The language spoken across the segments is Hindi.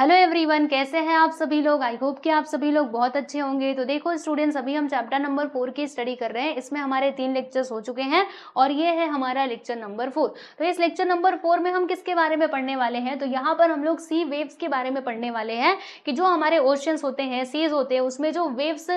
हेलो एवरीवन कैसे हैं आप सभी लोग आई होप कि आप सभी लोग बहुत अच्छे होंगे तो देखो स्टूडेंट्स अभी हम चैप्टर नंबर फोर की स्टडी कर रहे हैं इसमें हमारे तीन लेक्चर्स हो चुके हैं और ये है हमारा लेक्चर नंबर फोर तो इस लेक्चर नंबर फोर में हम किसके बारे में पढ़ने वाले हैं तो यहाँ पर हम लोग सी वेव्स के बारे में पढ़ने वाले हैं कि जो हमारे ओशंस होते हैं सीज होते हैं उसमें जो वेव्स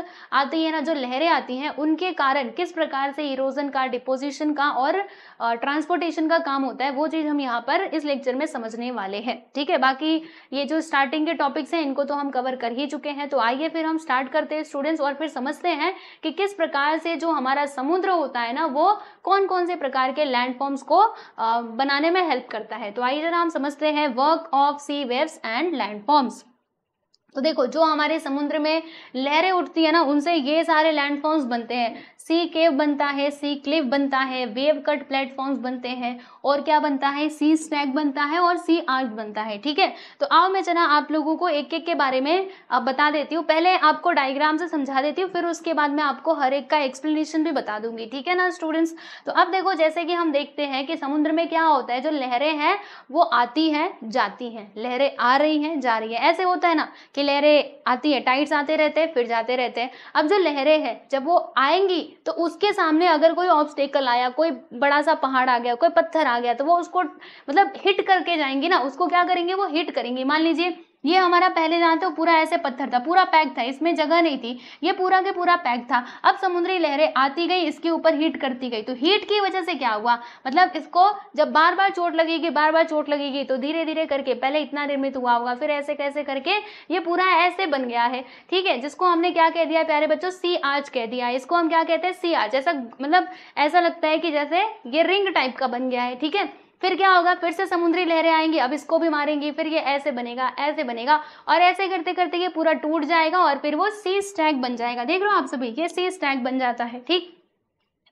आती है ना जो लहरें आती हैं उनके कारण किस प्रकार से इरोजन का डिपोजिशन का और ट्रांसपोर्टेशन का काम होता है वो चीज़ हम यहाँ पर इस लेक्चर में समझने वाले हैं ठीक है बाकी ये जो स्टार्टिंग के टॉपिक्स हैं इनको तो हम कवर कर ही चुके हैं तो आइए फिर हम स्टार्ट करते हैं स्टूडेंट्स और फिर समझते हैं कि किस प्रकार से जो हमारा समुद्र होता है ना वो कौन कौन से प्रकार के लैंडफॉर्म्स को बनाने में हेल्प करता है तो आइए जरा हम समझते हैं work of sea waves and landforms तो देखो जो हमारे समुद्र में लहरें उठती है ना उनसे ये सारे लैंडफॉर्म्स बनते हैं सी केव बनता है सी क्लिफ बनता है वेव कट प्लेटफॉर्म्स बनते हैं और क्या बनता है सी स्नैक बनता है और सी आर्ट बनता है ठीक है तो आओ मैं चना आप लोगों को एक एक के बारे में अब बता देती हूँ पहले आपको डायग्राम से समझा देती हूँ फिर उसके बाद मैं आपको हर एक का एक्सप्लेनेशन भी बता दूंगी ठीक है ना स्टूडेंट्स तो अब देखो जैसे कि हम देखते हैं कि समुद्र में क्या होता है जो लहरें हैं वो आती हैं जाती हैं लहरें आ रही हैं जा रही है ऐसे होता है ना कि लहरें आती है टाइट्स आते रहते हैं फिर जाते रहते हैं अब जो लहरें हैं जब वो आएंगी तो उसके सामने अगर कोई ऑब्स्टेकल आया कोई बड़ा सा पहाड़ आ गया कोई पत्थर आ गया तो वो उसको मतलब हिट करके जाएंगी ना उसको क्या करेंगे वो हिट करेंगी मान लीजिए ये हमारा पहले जानते हो पूरा ऐसे पत्थर था पूरा पैक था इसमें जगह नहीं थी ये पूरा के पूरा पैक था अब समुद्री लहरें आती गई इसके ऊपर हीट करती गई तो हीट की वजह से क्या हुआ मतलब इसको जब बार बार चोट लगेगी बार बार चोट लगेगी तो धीरे धीरे करके पहले इतना निर्मित हुआ होगा फिर ऐसे कैसे करके ये पूरा ऐसे बन गया है ठीक है जिसको हमने क्या कह दिया प्यारे बच्चों सी आज कह दिया है इसको हम क्या कहते हैं सी आज ऐसा मतलब ऐसा लगता है कि जैसे ये रिंग टाइप का बन गया है ठीक है फिर क्या होगा फिर से समुद्री लहरें आएंगी अब इसको भी मारेंगी फिर ये ऐसे बनेगा ऐसे बनेगा और ऐसे करते करते ये पूरा टूट जाएगा और फिर वो सी स्टैग बन जाएगा देख रहे हो आप सभी ये सी स्टैग बन जाता है ठीक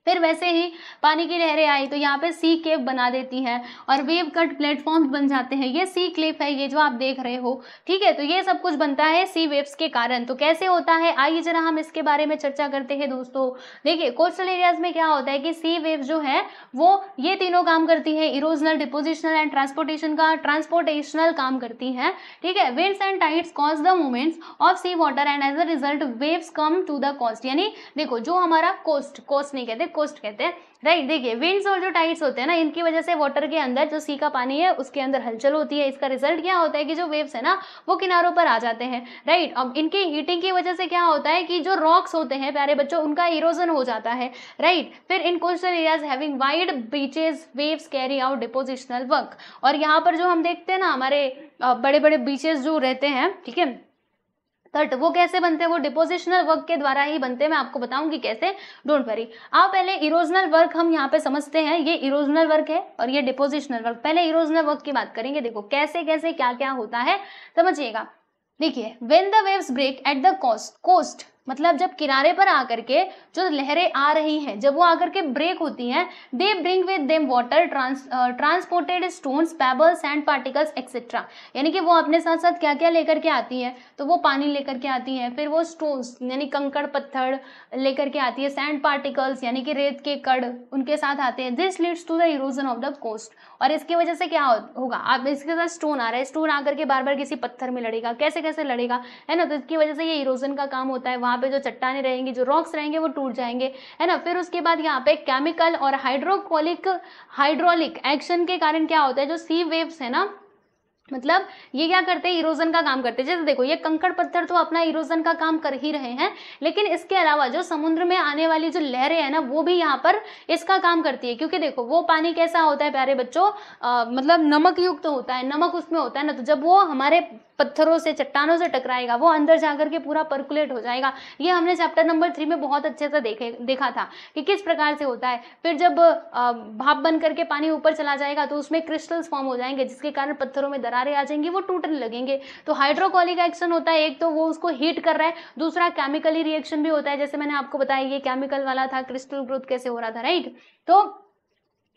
फिर वैसे ही पानी की लहरें आई तो यहाँ पे सी केव बना देती हैं और वेव कट प्लेटफॉर्म्स बन जाते हैं ये सी क्लिफ है ये जो आप देख रहे हो ठीक है तो ये सब कुछ बनता है सी वेव्स के कारण तो कैसे होता है आइए जरा हम इसके बारे में चर्चा करते हैं दोस्तों देखिए कोस्टल एरियाज में क्या होता है कि सी वेव जो है वो ये तीनों काम करती है इरोजनल डिपोजिशनल एंड ट्रांसपोर्टेशन का ट्रांसपोर्टेशनल काम करती है ठीक है waves and tides cause the movements of sea water and as a result waves come to the coast यानी देखो जो हमारा कोस्ट कोस्ट नहीं कहते कोस्ट कहते हैं राइट देखिए विंड्स और जो टाइड्स होते हैं ना इनकी वजह से वाटर के अंदर जो सी का पानी है उसके अंदर हलचल होती है इसका रिजल्ट क्या होता है कि जो वेव्स है ना वो किनारों पर आ जाते हैं राइट अब इनके हीटिंग की वजह से क्या होता है कि जो रॉक्स होते हैं प्यारे बच्चों उनका इरोजन हो जाता है राइट फिर in coastal areas having wide beaches waves carry out depositional work और यहाँ पर जो हम देखते हैं ना हमारे बड़े बड़े बीचेस जो रहते हैं ठीक है तट वो कैसे बनते हैं वो डिपोजिशनल वर्क के द्वारा ही बनते हैं मैं आपको बताऊंगी कैसे डोंट वरी आप पहले इरोजनल वर्क हम यहाँ पे समझते हैं ये इरोजनल वर्क है और ये डिपोजिशनल वर्क पहले इरोजनल वर्क की बात करेंगे देखो कैसे कैसे क्या क्या होता है समझिएगा देखिए when the waves break at the coast coast मतलब जब किनारे पर आकर के जो लहरें आ रही हैं जब वो आकर के ब्रेक होती हैं they bring with them water trans transported stones pebbles and particles etcetera यानी कि वो अपने साथ साथ क्या क्या लेकर के आती है तो वो पानी लेकर के आती है फिर वो स्टोन्स यानी कंकड़ पत्थर लेकर के आती है सैंड पार्टिकल्स यानी कि रेत के कड़ उनके साथ आते हैं this leads to the erosion of the coast और इसकी वजह से क्या होगा आप इसके साथ स्टोन आ रहा है स्टोन आकर के बार बार किसी पत्थर में लड़ेगा कैसे कैसे लड़ेगा है ना तो इसकी वजह से ये इरोजन का काम होता है यहाँ पे जो चट्टाने रहेंगी जो रॉक्स रहेंगे वो टूट जाएंगे है ना फिर उसके बाद यहाँ पे केमिकल और हाइड्रोकोलिक हाइड्रोलिक एक्शन के कारण क्या होता है जो सी वेव्स है ना मतलब ये क्या करते हैं इरोजन का काम करते हैं जैसे देखो ये कंकड़ पत्थर तो अपना इरोजन का काम कर ही रहे हैं लेकिन इसके अलावा जो समुद्र में आने वाली जो लहरें हैं ना वो भी यहाँ पर इसका काम करती है क्योंकि देखो वो पानी कैसा होता है प्यारे बच्चों मतलब नमक युक्त तो होता है नमक उसमें होता है ना तो जब वो हमारे पत्थरों से चट्टानों से टकराएगा वो अंदर जाकर के पूरा परकुलेट हो जाएगा ये हमने चैप्टर नंबर थ्री में बहुत अच्छे से देखे देखा था कि किस प्रकार से होता है फिर जब भाप बन करके पानी ऊपर चला जाएगा तो उसमें क्रिस्टल्स फॉर्म हो जाएंगे जिसके कारण पत्थरों में दरारें आ जाएंगी वो टूटने लगेंगे तो हाइड्रोकॉलिक एक्शन होता है एक तो वो उसको हीट कर रहा है दूसरा केमिकली रिएक्शन भी होता है जैसे मैंने आपको बताया ये केमिकल वाला था क्रिस्टल ग्रोथ कैसे हो रहा था राइट तो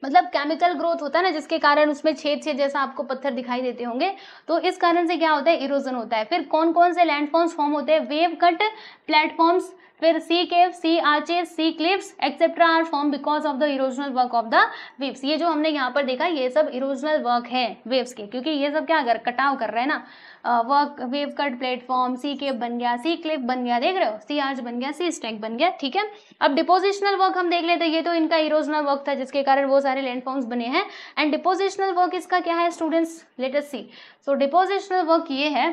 मतलब केमिकल ग्रोथ होता है ना जिसके कारण उसमें छेद छेद जैसा आपको पत्थर दिखाई देते होंगे तो इस कारण से क्या होता है इरोजन होता है फिर कौन कौन से लैंडफॉर्म्स फॉर्म होते हैं वेव कट प्लेटफॉर्म्स फिर sea cave sea arches sea cliffs etcetera are form because of the erosional work of the waves ये जो हमने यहाँ पर देखा ये सब इरोजनल वर्क है वेव्स के क्योंकि ये सब क्या कर कटाव कर रहे हैं ना work wave cut platform sea cave बन गया सी क्लिप बन गया देख रहे हो सी आर्च बन गया सी स्टैक बन गया ठीक है अब डिपोजिशनल वर्क हम देख लेते ये तो इनका इरोजनल वर्क था जिसके कारण वो सारे लैंडफॉर्म्स बने हैं एंड डिपोजिशनल वर्क इसका क्या है students latest see so depositional work ये है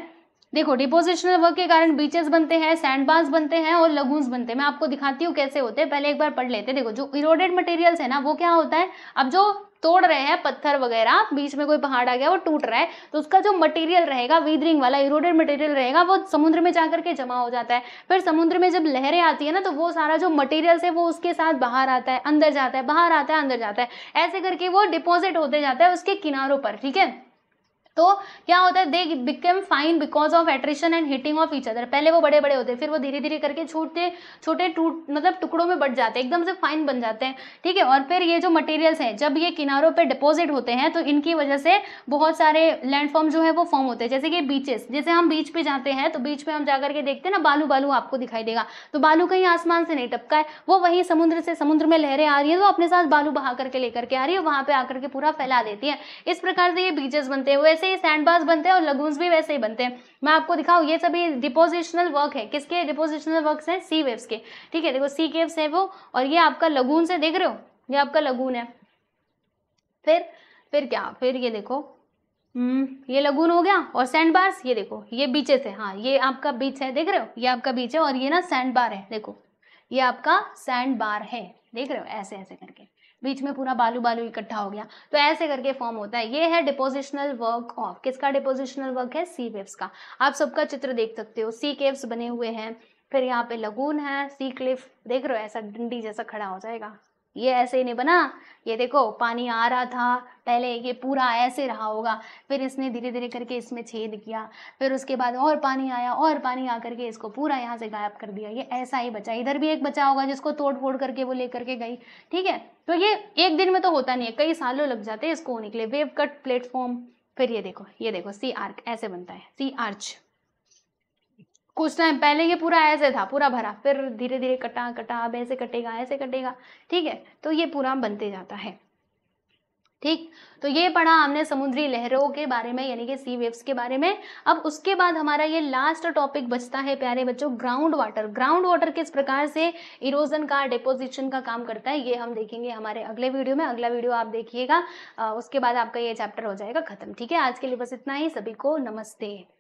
देखो डिपोजिशनल वर्क के कारण बीचेस बनते हैं सैंड बांस बनते हैं और लगूंस बनते हैं मैं आपको दिखाती हूँ कैसे होते हैं पहले एक बार पढ़ लेते हैं देखो जो इरोडेड मटेरियल्स है ना वो क्या होता है अब जो तोड़ रहे हैं पत्थर वगैरह बीच में कोई पहाड़ आ गया वो टूट रहा है तो उसका जो मटेरियल रहेगा वीदरिंग वाला इरोडेड मटेरियल रहेगा वो समुद्र में जाकर के जमा हो जाता है फिर समुद्र में जब लहरें आती है ना तो वो सारा जो मटेरियल्स है वो उसके साथ बाहर आता है अंदर जाता है बाहर आता है अंदर जाता है ऐसे करके वो डिपोजिट होते जाता है उसके किनारों पर ठीक है तो क्या होता है they become fine because of attrition and hitting of each other पहले वो बड़े बड़े होते हैं फिर वो धीरे धीरे करके छोटे छोटे टूट मतलब टुकड़ों में बढ़ जाते हैं एकदम से फाइन बन जाते हैं ठीक है और फिर ये जो मटेरियल्स हैं जब ये किनारों पर डिपॉजिट होते हैं तो इनकी वजह से बहुत सारे लैंडफॉर्म जो है वो फॉर्म होते हैं जैसे कि बीचेस जैसे हम बीच पे जाते हैं तो बीच पे हम जा करके देखते हैं ना बालू बालू आपको दिखाई देगा तो बालू कहीं आसमान से नहीं टपका है वो वहीं समुद्र से समुद्र में लहरें आ रही है तो अपने साथ बालू बहा करके लेकर के आ रही है वहाँ पे आकर के पूरा फैला देती है इस प्रकार से ये बीचेस बनते हैं वैसे वैसे ही सैंड बार्स बनते हैं और लगून्स भी वैसे ही बनते हैं मैं आपको दिखाऊँ ये सभी डिपोजिशनल वर्क है किसके डिपोजिशनल वर्क हैं सी वेव्स के ठीक है देखो सी केव्स है वो और ये आपका लगून से देख रहे हो ये आपका लगून है फिर फिर क्या फिर ये देखो हम्म ये लगून हो गया और सैंड बार्स ये देखो ये बीचेस है हाँ ये आपका बीच है देख रहे हो ये आपका बीच है और ये ना सैंड बार है देखो ये आपका सैंड बार है देख रहे हो ऐसे ऐसे करके बीच में पूरा बालू बालू इकट्ठा हो गया तो ऐसे करके फॉर्म होता है ये है डिपोजिशनल वर्क ऑफ किसका डिपोजिशनल वर्क है सी वेव्स का आप सबका चित्र देख सकते हो सी केव्स बने हुए हैं फिर यहाँ पे लगून है सी क्लिफ देख रहे हो ऐसा डंडी जैसा खड़ा हो जाएगा ये ऐसे ही नहीं बना ये देखो पानी आ रहा था पहले ये पूरा ऐसे रहा होगा फिर इसने धीरे धीरे करके इसमें छेद किया फिर उसके बाद और पानी आया और पानी आ करके इसको पूरा यहाँ से गायब कर दिया ये ऐसा ही बचा इधर भी एक बचा होगा जिसको तोड़ फोड़ करके वो लेकर के गई ठीक है तो ये एक दिन में तो होता नहीं है कई सालों लग जाते हैं इसको होने के लिए वेव कट प्लेटफॉर्म फिर ये देखो ये देखो सी आर्क ऐसे बनता है सी आर्च कुछ टाइम पहले ये पूरा ऐसे था पूरा भरा फिर धीरे धीरे कटा कटा अब ऐसे कटेगा ऐसे कटेगा ठीक है तो ये पूरा बनते जाता है ठीक तो ये पढ़ा हमने समुद्री लहरों के बारे में यानी कि सी वेव्स के बारे में अब उसके बाद हमारा ये लास्ट टॉपिक बचता है प्यारे बच्चों ग्राउंड वाटर ग्राउंड वाटर किस प्रकार से इरोजन का डिपोजिशन का काम करता है ये हम देखेंगे हमारे अगले वीडियो में अगला वीडियो आप देखिएगा उसके बाद आपका ये चैप्टर हो जाएगा खत्म ठीक है आज के लिए बस इतना ही सभी को नमस्ते